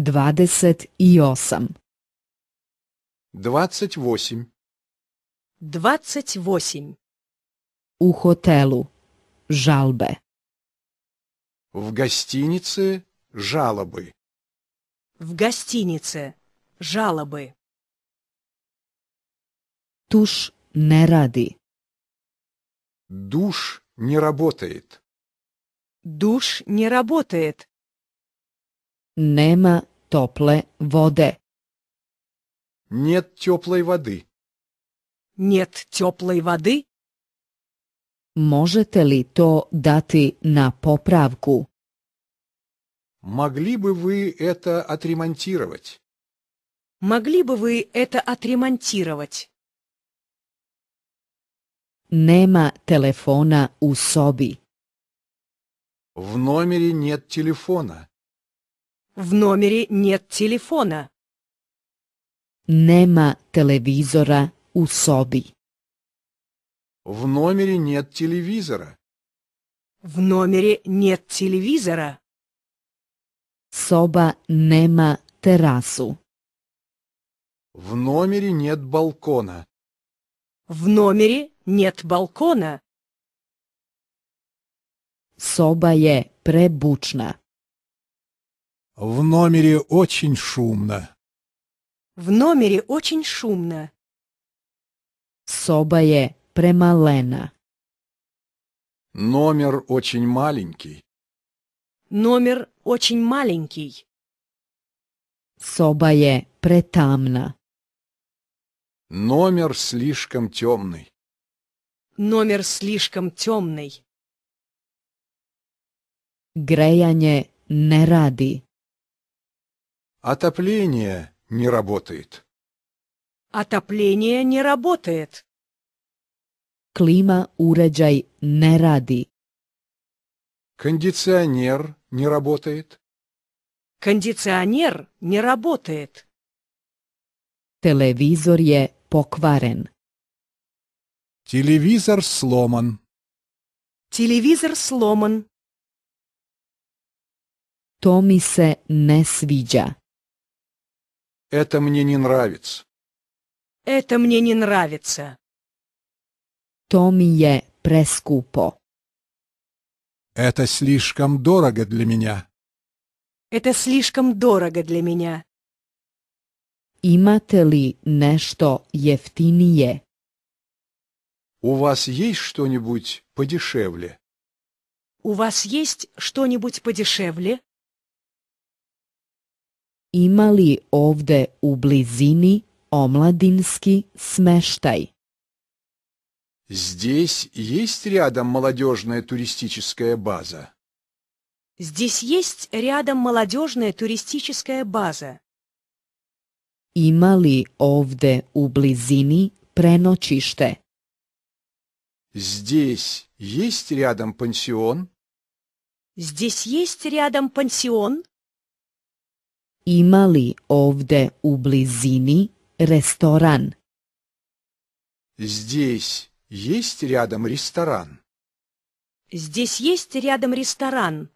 двадцать двадцать восемь двадцать восемь У хотелу. Жалбе. В гостинице жалобы. В гостинице жалобы. Туш не рады Душ не работает. Душ не работает. Nema tople vode. Нет теплой воды. Нет теплой воды. Можете ли то дать на поправку? Могли бы вы это отремонтировать? Могли бы вы это отремонтировать? Нема телефона у соби. В номере нет телефона. В номере нет телефона. Нема телевизора у соби. В номере нет телевизора. В номере нет телевизора. Соба нема террасу. В номере нет балкона. В номере нет балкона. Соба е пребучна. В номере очень шумно. В номере очень шумно. Соба е премалена. Номер очень маленький. Номер очень маленький. Соба е претамна. Номер слишком темный. Номер слишком темный. Греяние не ради. Отопление не работает. Отопление не работает. Клима uređaj не radi. Кондиционер не работает. Кондиционер не работает. Телевизор je pokvaren. Телевизор сломан. Телевизор сломан. Томи се не свиđа. Это мне не нравится. Это мне не нравится. То mi прескупо. Это слишком дорого для меня. Это слишком дорого для меня. Имате ли нечто ефтиние? У вас есть что-нибудь подешевле? У вас есть что-нибудь подешевле? Ima li ovde u blizini omladinski smeštaj? Здесь есть рядом молодежная туристическая база? Здесь есть рядом молодежная туристическая база. Имали овде у близини преночиште? Здесь есть рядом пансион? Здесь есть рядом пансион? Ima li ovde u blizini restoran? Здесь есть рядом ресторан? Здесь есть рядом ресторан?